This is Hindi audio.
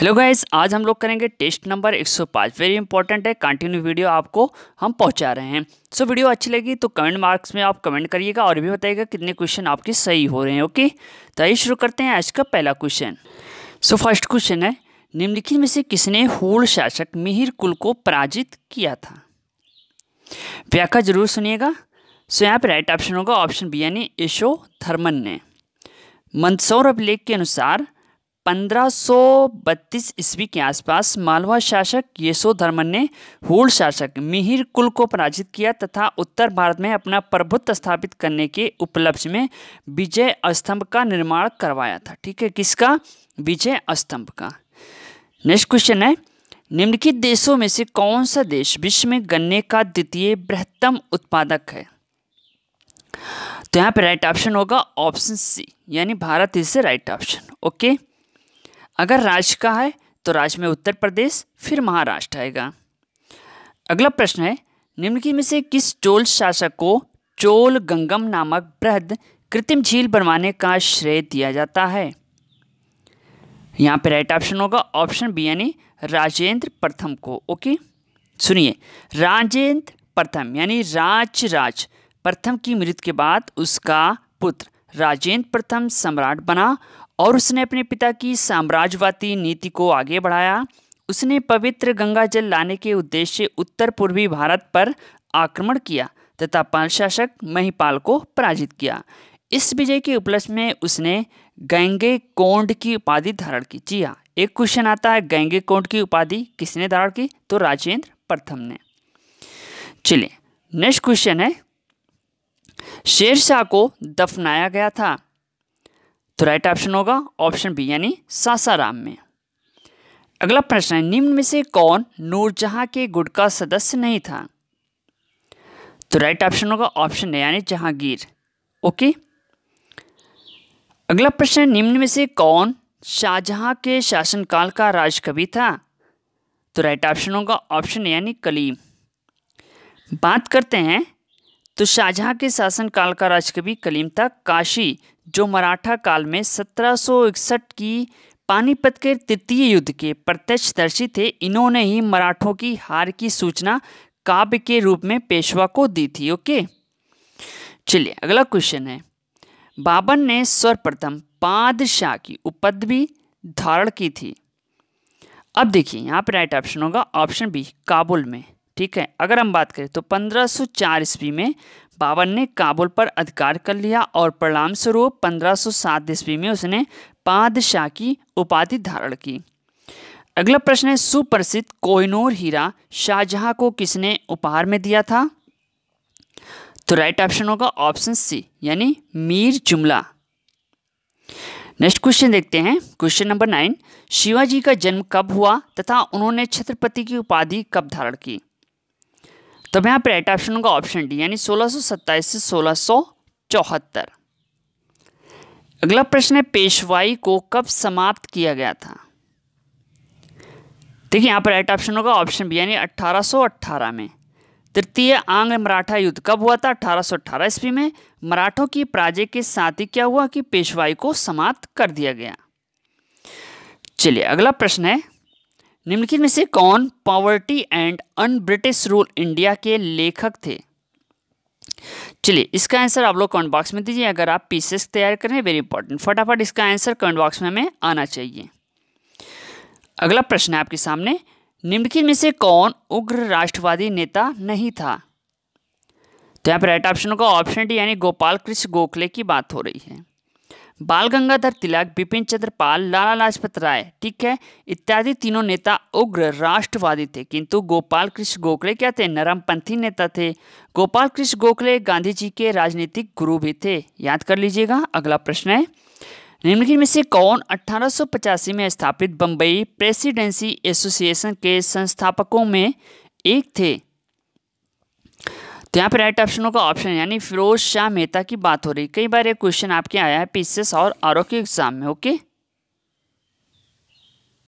हेलो गाइज आज हम लोग करेंगे टेस्ट नंबर 105 वेरी इंपॉर्टेंट है कंटिन्यू वीडियो आपको हम पहुंचा रहे हैं सो so, वीडियो अच्छी लगी तो कमेंट मार्क्स में आप कमेंट करिएगा और भी बताइएगा कितने क्वेश्चन आपके सही हो रहे हैं ओके तो आइए शुरू करते हैं आज का पहला क्वेश्चन सो फर्स्ट क्वेश्चन है निम्नलिखित में से किसने हूल शासक मिहिर कुल को पराजित किया था व्याख्या जरूर सुनिएगा सो यहाँ पर राइट ऑप्शन होगा ऑप्शन बी यानी यशो थर्मन ने मंदसौर अभिलेख के अनुसार 1532 ईस्वी के आसपास मालवा शासक यशोधर्मन ने होल शासक मिहिर कुल को पराजित किया तथा उत्तर भारत में अपना प्रभुत्व स्थापित करने के उपलक्ष्य में विजय स्तंभ का निर्माण करवाया था ठीक है किसका विजय स्तंभ का नेक्स्ट क्वेश्चन है निम्नलिखित देशों में से कौन सा देश विश्व में गन्ने का द्वितीय बृहत्तम उत्पादक है तो यहाँ पर राइट ऑप्शन होगा ऑप्शन सी यानी Bharat is right option okay अगर राज्य का है तो राज्य में उत्तर प्रदेश फिर महाराष्ट्र आएगा अगला प्रश्न है निम्नलिखित में से किस चोल शासक को चोल गंगम नामक बृहद कृत्रिम झील बनवाने का श्रेय दिया जाता है यहाँ पे राइट ऑप्शन होगा ऑप्शन बी यानी राजेंद्र प्रथम को ओके सुनिए राजेंद्र प्रथम यानी राज राज प्रथम की मृत्यु के बाद उसका पुत्र राजेंद्र प्रथम सम्राट बना और उसने अपने पिता की साम्राज्यवादी नीति को आगे बढ़ाया उसने पवित्र गंगा जल लाने के उद्देश्य उत्तर पूर्वी भारत पर आक्रमण किया तथा पाल शासक महिपाल को पराजित किया इस विजय के उपलक्ष्य में उसने गैंगे कोंड की उपाधि धारण की जी हाँ एक क्वेश्चन आता है गैंगे कोंड की उपाधि किसने धारण की तो राजेंद्र प्रथम ने चलिए नेक्स्ट क्वेश्चन है शेरशाह को दफनाया गया था तो राइट ऑप्शन होगा ऑप्शन बी यानी सासाराम में अगला प्रश्न है निम्न में से कौन नूरजहां के गुट का सदस्य नहीं था तो राइट ऑप्शन होगा ऑप्शन ए यानी जहांगीर ओके अगला प्रश्न है निम्न में से कौन शाहजहां के शासनकाल का राजकवि था तो राइट ऑप्शन होगा ऑप्शन यानी कलीम बात करते हैं तो शाहजहाँ के शासनकाल का राजकवि कलीम था काशी जो मराठा काल में 1761 की पानीपत के तृतीय युद्ध के प्रत्यक्षदर्शी थे इन्होंने ही मराठों की हार की सूचना काव्य के रूप में पेशवा को दी थी ओके चलिए अगला क्वेश्चन है बाबन ने सर्वप्रथम पादशाह की उपदवी धारण की थी अब देखिए यहाँ पर राइट ऑप्शन होगा ऑप्शन बी काबुल में ठीक है अगर हम बात करें तो 1504 ईस्वी में बाबर ने काबुल पर अधिकार कर लिया और परिणाम स्वरूप 1507 ईस्वी में उसने पादशाह की उपाधि धारण की अगला प्रश्न है सुप्रसिद्ध कोहिनूर हीरा शाहजहां को किसने उपहार में दिया था तो राइट ऑप्शन होगा ऑप्शन सी यानी मीर जुमला नेक्स्ट क्वेश्चन देखते हैं क्वेश्चन नंबर नाइन शिवाजी का जन्म कब हुआ तथा उन्होंने छत्रपति की उपाधि कब धारण की तो यहाँ पर राइट ऑप्शन होगा ऑप्शन डी यानी 1627 से सोलह अगला प्रश्न है पेशवाई को कब समाप्त किया गया था देखिए यहाँ पर राइट ऑप्शन होगा ऑप्शन बी यानी 1818 में तृतीय आंग्ल मराठा युद्ध कब हुआ था 1818 ईस्वी में मराठों की पराजय के साथ ही क्या हुआ कि पेशवाई को समाप्त कर दिया गया चलिए अगला प्रश्न है निम्नलिखित में से कौन poverty and un British rule India के लेखक थे चलिए इसका आंसर आप लोग कमेंट बॉक्स में दीजिए अगर आप पीसेस तैयार करें वेरी इंपॉर्टेंट फटाफट इसका आंसर कमेंट बॉक्स में हमें आना चाहिए अगला प्रश्न है आपके सामने निम्नलिखित में से कौन उग्र राष्ट्रवादी नेता नहीं था तो यहाँ पर राइट ऑप्शन का ऑप्शन डी यानी गोपाल कृष्ण गोखले की बात हो रही है बाल गंगाधर तिलक बिपिन चंद्र पाल लाला लाजपत राय ठीक है इत्यादि तीनों नेता उग्र राष्ट्रवादी थे किंतु गोपाल कृष्ण गोखले क्या थे नरमपंथी नेता थे गोपाल कृष्ण गोखले गांधी जी के राजनीतिक गुरु भी थे याद कर लीजिएगा अगला प्रश्न है निम्नलिखित में से कौन 1885 में स्थापित बम्बई प्रेसिडेंसी एसोसिएशन के संस्थापकों में एक थे तो यहाँ पे राइट ऑप्शनों का ऑप्शन यानी फिरोज शाह मेहता की बात हो रही कई बार ये क्वेश्चन आपके आया है पीसीएस और आरओ के एग्जाम में ओके